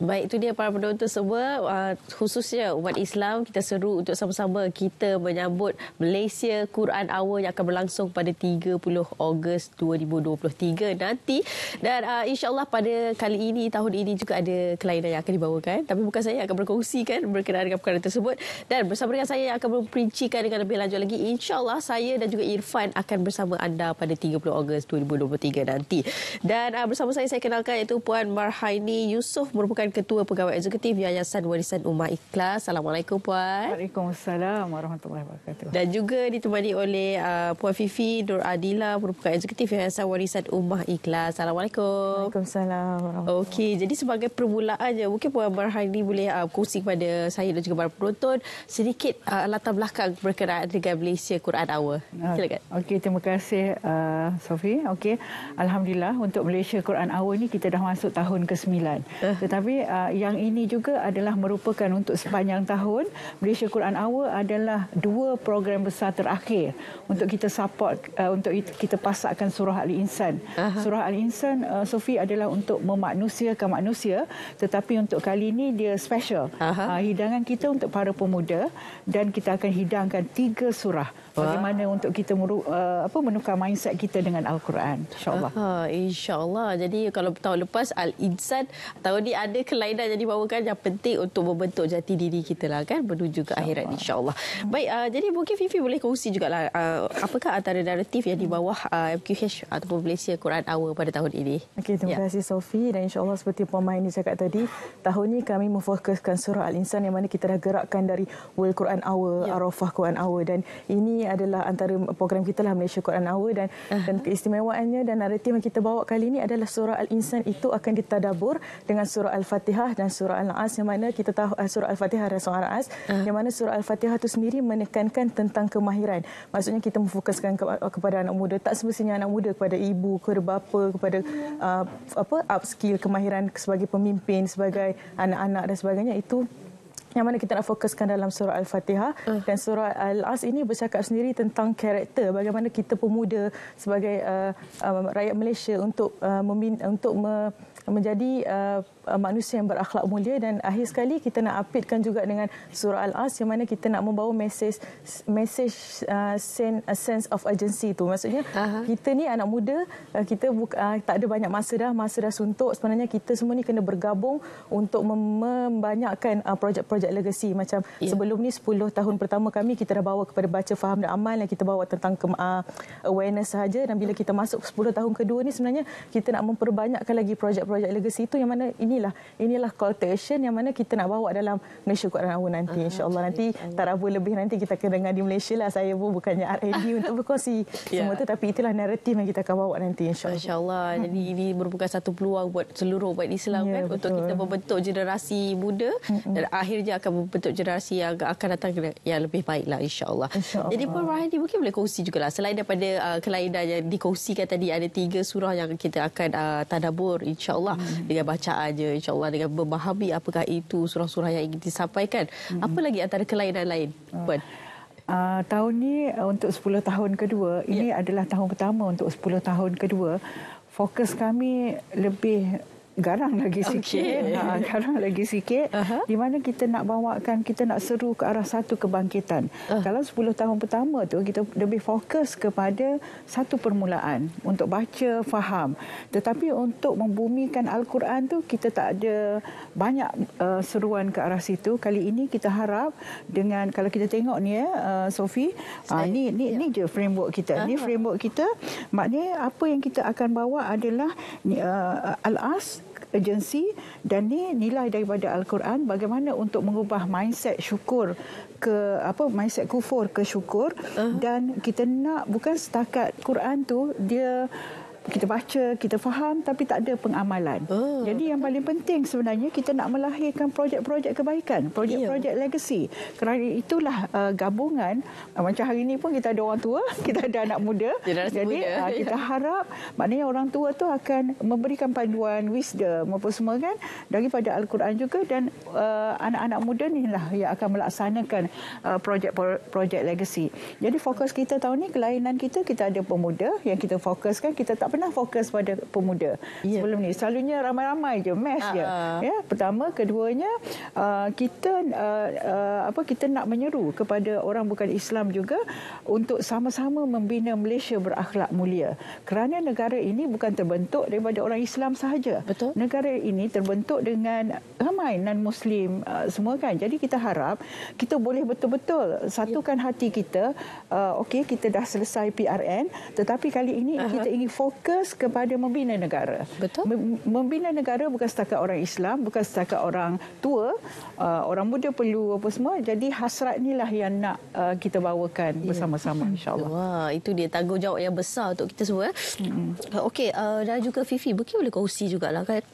Baik itu dia para penonton semua ah, khususnya umat Islam kita seru untuk sama-sama kita menyambut Malaysia Quran Hour yang akan berlangsung pada 30 Ogos 2023 nanti dan uh, insyaAllah pada kali ini tahun ini juga ada kelainan yang akan dibawakan tapi bukan saya yang akan berkongsikan berkenaan dengan perkara tersebut dan bersama dengan saya yang akan memperincikan dengan lebih lanjut lagi insyaAllah saya dan juga Irfan akan bersama anda pada 30 Ogos 2023 nanti dan uh, bersama saya saya kenalkan iaitu Puan Marhaini Yusof merupakan Ketua Pegawai Eksekutif Yayasan Warisan Umar Ikhlas. Assalamualaikum Puan. Waalaikumsalam warahmatullahi wabarakatuh. Dan juga ditemani oleh uh, Puan Fifi Nur Adila merupakan Eksekutif Yayasan Warisan Umar Ikhlas. Assalamualaikum. Waalaikumsalam Warahmatullahi Okay, jadi sebagai permulaan je mungkin Puan Barhani boleh uh, kongsi kepada saya dan juga para penonton sedikit uh, latar belakang berkenaan dengan Malaysia Quran Hour. Ah, Silakan. Okay, terima kasih uh, Sofi. Okey, alhamdulillah untuk Malaysia Quran Hour ini kita dah masuk tahun ke-9. Ah. Tetapi uh, yang ini juga adalah merupakan untuk sepanjang tahun Malaysia Quran Hour adalah dua program besar terakhir untuk kita support uh, untuk kita pasakkan surah Al Insan. Surah Al Insan uh, Sofi adalah untuk memanusiakan manusia tetapi untuk kali ini dia special. Uh, hidangan kita untuk para pemuda dan kita akan hidangkan tiga surah bagaimana ha. untuk kita meru, uh, apa menukar mindset kita dengan al-Quran insyaallah ha insyaallah jadi kalau tahun lepas al-insan tahun ni ada kelainan jadi bawakan yang penting untuk membentuk jati diri kita lah kan menuju ke akhirat insyaallah insya baik uh, jadi mungkin Fifi boleh kongsi jugalah uh, apakah antara naratif yang di bawah uh, MQH ataupun Malaysia Quran Hour pada tahun ini okey terima ya. kasih Sofi dan insyaallah seperti pemain ini cakap tadi tahun ini kami memfokuskan surah al-insan yang mana kita dah gerakkan dari World Quran Hour ya. Arafah Quran Hour dan ini ini adalah antara program kita lah Malaysia Quran Hour dan uh-huh. dan keistimewaannya dan naratif yang kita bawa kali ini adalah surah Al-Insan itu akan ditadabur dengan surah Al-Fatihah dan surah Al-Naas yang mana kita tahu eh, surah Al-Fatihah dan surah Al-Naas uh-huh. yang mana surah Al-Fatihah itu sendiri menekankan tentang kemahiran. Maksudnya kita memfokuskan ke- kepada anak muda tak semestinya anak muda kepada ibu, kepada bapa, kepada uh, apa upskill kemahiran sebagai pemimpin, sebagai anak-anak dan sebagainya itu yang mana kita nak fokuskan dalam surah Al-Fatihah ah. uh. dan surah Al-As ini bercakap sendiri tentang karakter bagaimana kita pemuda sebagai uh, uh, rakyat Malaysia untuk uh, untuk me menjadi uh, manusia yang berakhlak mulia dan akhir sekali kita nak apitkan juga dengan surah al-as yang mana kita nak membawa mesej mesej uh, sen, a uh, sense of urgency tu maksudnya uh-huh. kita ni anak muda uh, kita buka, uh, tak ada banyak masa dah masa dah suntuk sebenarnya kita semua ni kena bergabung untuk mem- membanyakkan uh, projek-projek legacy macam yeah. sebelum ni 10 tahun pertama kami kita dah bawa kepada baca faham dan amal yang kita bawa tentang ke- uh, awareness saja dan bila kita masuk 10 tahun kedua ni sebenarnya kita nak memperbanyakkan lagi projek projek legacy itu yang mana inilah inilah call to action yang mana kita nak bawa dalam Malaysia Kuat dan Awal nanti ah, insyaAllah nanti tak lebih nanti kita akan dengar di Malaysia lah saya pun bukannya R&D untuk berkongsi yeah. semua itu tapi itulah naratif yang kita akan bawa nanti insyaAllah Allah hmm. jadi ini merupakan satu peluang buat seluruh umat Islam yeah, kan betul. untuk kita membentuk generasi muda hmm. dan akhirnya akan membentuk generasi yang akan datang yang lebih baik lah insyaAllah insya jadi pun Rahani mungkin boleh kongsi lah selain daripada uh, kelainan yang dikongsikan tadi ada tiga surah yang kita akan uh, tadabur insyaAllah insyaallah hmm. dengan bacaan je insyaallah dengan memahami apakah itu surah-surah yang ingin disampaikan hmm. apa lagi antara kelainan lain ah. puan Uh, tahun ni uh, untuk 10 tahun kedua ini ya. adalah tahun pertama untuk 10 tahun kedua fokus kami lebih garang lagi sikit okay. ha, garang lagi sikit uh-huh. di mana kita nak bawakan kita nak seru ke arah satu kebangkitan uh. kalau sepuluh tahun pertama tu kita lebih fokus kepada satu permulaan untuk baca faham tetapi untuk membumikan al-Quran tu kita tak ada banyak uh, seruan ke arah situ kali ini kita harap dengan kalau kita tengok ni ya uh, Sofi uh, ni ni yeah. ni ya. je framework kita uh-huh. ni framework kita maknanya apa yang kita akan bawa adalah uh, al-as urgensi dan ni nilai daripada al-Quran bagaimana untuk mengubah mindset syukur ke apa mindset kufur ke syukur uh-huh. dan kita nak bukan setakat Quran tu dia kita baca, kita faham tapi tak ada pengamalan. Oh, Jadi yang paling penting sebenarnya kita nak melahirkan projek-projek kebaikan, projek-projek yeah. legacy. Kerana itulah uh, gabungan uh, macam hari ini pun kita ada orang tua, kita ada anak muda. Jadi muda. Uh, kita harap maknanya orang tua tu akan memberikan panduan wisdom apa semua kan daripada al-Quran juga dan uh, anak-anak muda ni lah yang akan melaksanakan uh, projek-projek legacy. Jadi fokus kita tahun ni kelainan kita kita ada pemuda yang kita fokuskan kita tak pernah pernah fokus pada pemuda yeah. sebelum ni selalunya ramai-ramai je mesh uh-huh. je ah. ya pertama keduanya uh, kita uh, uh, apa kita nak menyeru kepada orang bukan Islam juga untuk sama-sama membina Malaysia berakhlak mulia kerana negara ini bukan terbentuk daripada orang Islam sahaja Betul. negara ini terbentuk dengan ramai non muslim uh, semua kan jadi kita harap kita boleh betul-betul satukan yeah. hati kita uh, okey kita dah selesai PRN tetapi kali ini uh-huh. kita ingin fokus fokus kepada membina negara. Betul. Membina negara bukan setakat orang Islam, bukan setakat orang tua, uh, orang muda perlu apa semua. Jadi hasrat inilah yang nak uh, kita bawakan ya. bersama-sama yeah. insya-Allah. Wah, itu dia tanggungjawab yang besar untuk kita semua. Mm-hmm. Okey, uh, dan juga Fifi, mungkin boleh kongsi jugalah kan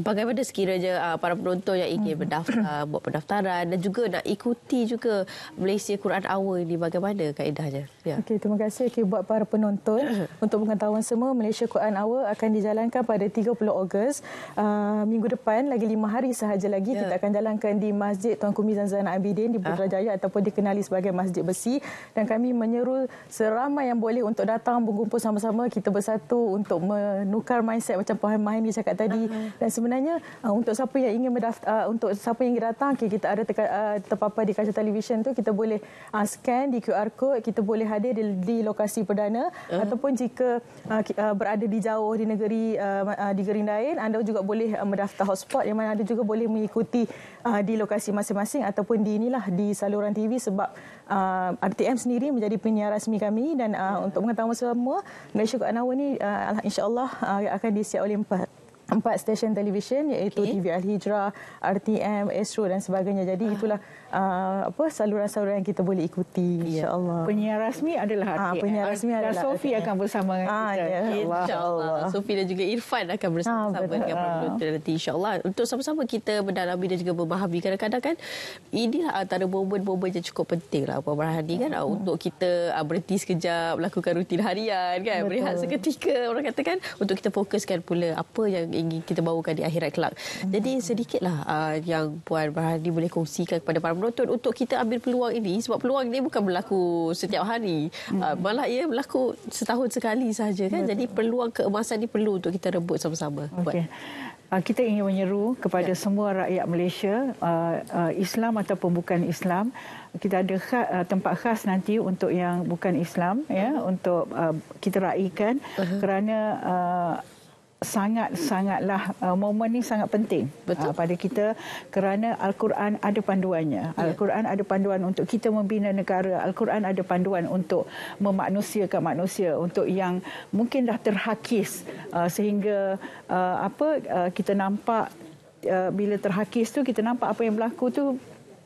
Bagaimana sekiranya uh, para penonton yang ingin mendaftar, hmm. buat pendaftaran dan juga nak ikuti juga Malaysia Quran Hour ini bagaimana kaedahnya? Ya. Okay, terima kasih okay, buat para penonton. Untuk pengetahuan semua, Malaysia Quran Hour akan dijalankan pada 30 Ogos. Uh, minggu depan, lagi lima hari sahaja lagi, ya. kita akan jalankan di Masjid Tuan Kumi Zanzana Abidin di Putrajaya ah. uh. ataupun dikenali sebagai Masjid Besi. Dan kami menyeru seramai yang boleh untuk datang berkumpul sama-sama. Kita bersatu untuk menukar mindset macam Puan Mahim ni cakap tadi. Uh-huh. Dan sebenarnya uh, untuk siapa yang ingin mendaftar uh, untuk siapa yang datang okay, kita ada teka, uh, terpapar di kaca televisyen tu kita boleh uh, scan di QR code kita boleh hadir di, di lokasi perdana uh. ataupun jika uh, uh, berada di jauh di negeri uh, uh, di Gerindain anda juga boleh uh, mendaftar hotspot yang mana anda juga boleh mengikuti uh, di lokasi masing-masing ataupun di inilah di saluran TV sebab uh, RTM sendiri menjadi penyiar rasmi kami dan uh, uh. untuk mengetahui semua Malaysia Got Hour ni uh, Allah uh, akan disiap oleh empat empat stesen televisyen iaitu okay. TV Al RTM, Astro dan sebagainya. Jadi ah. itulah uh, apa saluran-saluran yang kita boleh ikuti insya-Allah. Penyiar rasmi adalah RTM. Ah, ha, penyiar ah, rasmi adalah Sofi akan bersama dengan ha, kita. Ya. Insya-Allah. Insya Sofi dan juga Irfan akan bersama-sama ha, dengan Produktor nanti insya-Allah. Untuk sama-sama kita mendalami dan juga berbahagi kadang-kadang kan inilah antara momen-momen yang cukup penting lah Puan Marhani kan hmm. untuk kita uh, berhenti sekejap, lakukan rutin harian kan, Betul. berehat seketika orang katakan untuk kita fokuskan pula apa yang ingin kita bawakan di akhirat kelak. Jadi hmm. sedikitlah uh, yang Puan Bahani boleh kongsikan kepada para penonton untuk kita ambil peluang ini sebab peluang ini bukan berlaku setiap hari. Hmm. Uh, malah ia berlaku setahun sekali sahaja kan. Jadi peluang keemasan ini perlu untuk kita rebut sama-sama. Okey. Uh, kita ingin menyeru kepada ya. semua rakyat Malaysia, uh, uh, Islam ataupun bukan Islam, kita ada khas, tempat khas nanti untuk yang bukan Islam, ya, hmm. untuk kita raikan uh-huh. kerana sangat-sangatlah uh, momen ni sangat penting uh, Betul. Uh, pada kita kerana al-Quran ada panduannya. Ya. Al-Quran ada panduan untuk kita membina negara, al-Quran ada panduan untuk memanusiakan manusia untuk yang mungkin dah terhakis uh, sehingga uh, apa uh, kita nampak uh, bila terhakis tu kita nampak apa yang berlaku tu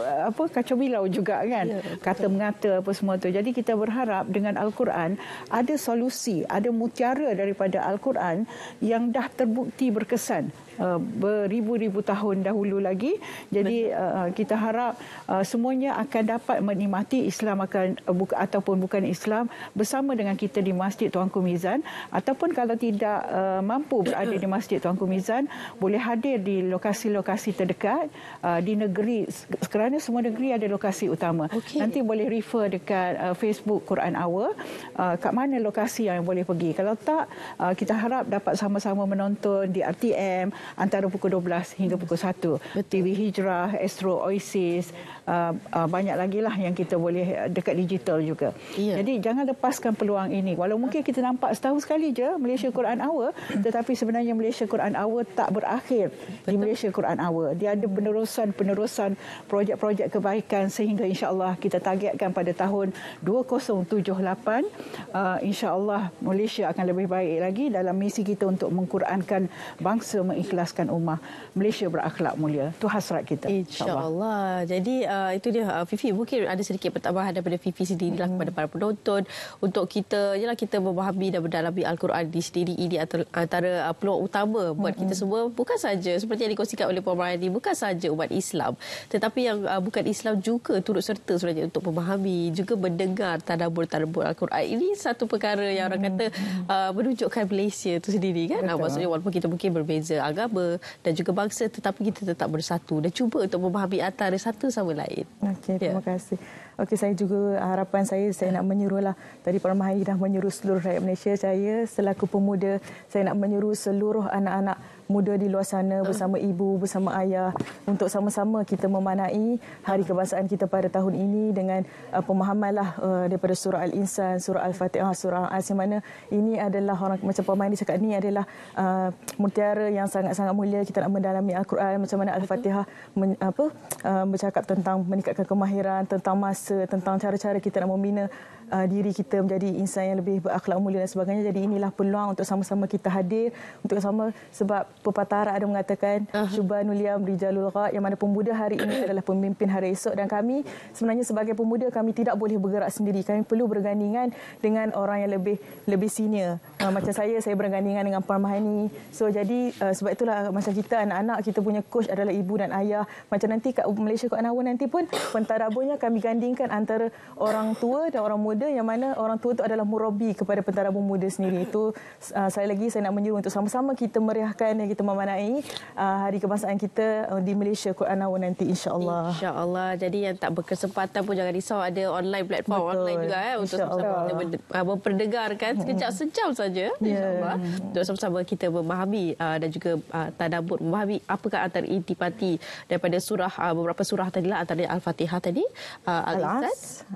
apa kacau bilau juga kan ya, kata mengata apa semua tu jadi kita berharap dengan al-Quran ada solusi ada mutiara daripada al-Quran yang dah terbukti berkesan Uh, beribu-ribu tahun dahulu lagi. Jadi uh, uh, kita harap uh, semuanya akan dapat menikmati Islam akan uh, buka, ataupun bukan Islam bersama dengan kita di Masjid Tuanku Mizan ataupun kalau tidak uh, mampu berada di Masjid Tuanku Mizan boleh hadir di lokasi-lokasi terdekat uh, di negeri kerana semua negeri ada lokasi utama. Okay. Nanti boleh refer dekat uh, Facebook Quran Hour uh, kat mana lokasi yang boleh pergi. Kalau tak uh, kita harap dapat sama-sama menonton di RTM antara pukul 12 hingga pukul 1. Betul. TV Hijrah, Astro Oasis, uh, uh, banyak lagi lah yang kita boleh uh, dekat digital juga. Ya. Jadi jangan lepaskan peluang ini. Walau mungkin kita nampak setahun sekali je Malaysia Quran Hour, hmm. tetapi sebenarnya Malaysia Quran Hour tak berakhir Betul. di Malaysia Quran Hour. Dia ada penerusan-penerusan projek-projek kebaikan sehingga insya-Allah kita targetkan pada tahun 2078 uh, insya-Allah Malaysia akan lebih baik lagi dalam misi kita untuk mengkurankan bangsa mengik- mengikhlaskan ummah Malaysia berakhlak mulia. Itu hasrat kita. InsyaAllah. Jadi uh, itu dia uh, Fifi. Mungkin ada sedikit pertambahan daripada Fifi sendiri lah mm-hmm. kepada para penonton untuk kita ialah kita memahami dan berdalami Al-Quran di sendiri ini antara uh, peluang utama buat kita semua bukan saja seperti yang dikongsikan oleh Puan Mahathir bukan saja umat Islam tetapi yang uh, bukan Islam juga turut serta sebenarnya untuk memahami juga mendengar tadabur-tadabur Al-Quran ini satu perkara yang orang kata mm-hmm. uh, menunjukkan Malaysia itu sendiri kan Betul. maksudnya walaupun kita mungkin berbeza agama agama dan juga bangsa tetapi kita tetap bersatu dan cuba untuk memahami antara satu sama lain. Okey, ya. terima ya. kasih. Okey saya juga ah, harapan saya saya nak menyuruhlah tadi Puan Mahathir dah menyuruh seluruh rakyat Malaysia saya selaku pemuda saya nak menyuruh seluruh anak-anak muda di luar sana bersama ibu bersama ayah untuk sama-sama kita memanai hari kebangsaan kita pada tahun ini dengan uh, ah, pemahamanlah uh, ah, daripada surah al-insan surah al-fatihah surah al-asy mana ini adalah orang macam Puan Mahathir cakap ni adalah uh, mutiara yang sangat-sangat mulia kita nak mendalami al-Quran macam mana al-fatihah men, apa uh, bercakap tentang meningkatkan kemahiran tentang masa dewasa tentang cara-cara kita nak membina uh, diri kita menjadi insan yang lebih berakhlak mulia dan sebagainya. Jadi inilah peluang untuk sama-sama kita hadir untuk sama sebab pepatah Arab ada mengatakan uh-huh. syubanul yam rijalul gha yang mana pemuda hari ini adalah pemimpin hari esok dan kami sebenarnya sebagai pemuda kami tidak boleh bergerak sendiri. Kami perlu bergandingan dengan orang yang lebih lebih senior uh, macam saya saya bergandingan dengan Puan Mahani. So jadi uh, sebab itulah ah, macam kita anak-anak kita punya coach adalah ibu dan ayah. Macam nanti kat Malaysia Kuala Lumpur nanti pun pentarabunya kami gandingkan antara orang tua dan orang muda yang mana orang tua itu adalah murabi kepada pentarabu muda sendiri. Itu uh, saya lagi saya nak menyuruh untuk sama-sama kita meriahkan dan kita memanai uh, hari kebangsaan kita uh, di Malaysia Kuala Lumpur nanti insya-Allah. Insya-Allah. Jadi yang tak berkesempatan pun jangan risau ada online platform Betul. online juga eh untuk sama-sama berdengar kan sekejap sejam saja saja ya. insyaallah yeah. untuk sama-sama kita memahami uh, dan juga uh, tadabbur memahami apakah antara intipati e daripada surah uh, beberapa surah tadi lah antara al-Fatihah tadi uh, al-Asr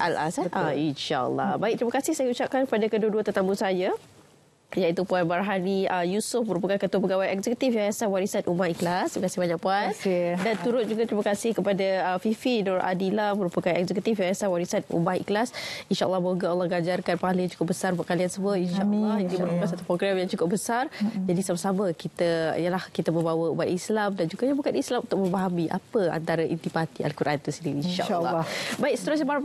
al-Asr uh, insyaallah baik terima kasih saya ucapkan kepada kedua-dua tetamu saya iaitu Puan Barhani uh, Yusof merupakan Ketua Pegawai Eksekutif Yayasan Warisan Umar Ikhlas. Terima kasih banyak Puan. Terima Dan turut juga terima kasih kepada uh, Fifi Nur Adila merupakan Eksekutif Yayasan Warisan Umar Ikhlas. InsyaAllah moga Allah gajarkan pahala yang cukup besar buat kalian semua. InsyaAllah ini merupakan satu program yang cukup besar. Jadi sama-sama kita ialah kita membawa umat Islam dan juga yang bukan Islam untuk memahami apa antara intipati Al-Quran itu sendiri. InsyaAllah. Insya Baik, seterusnya para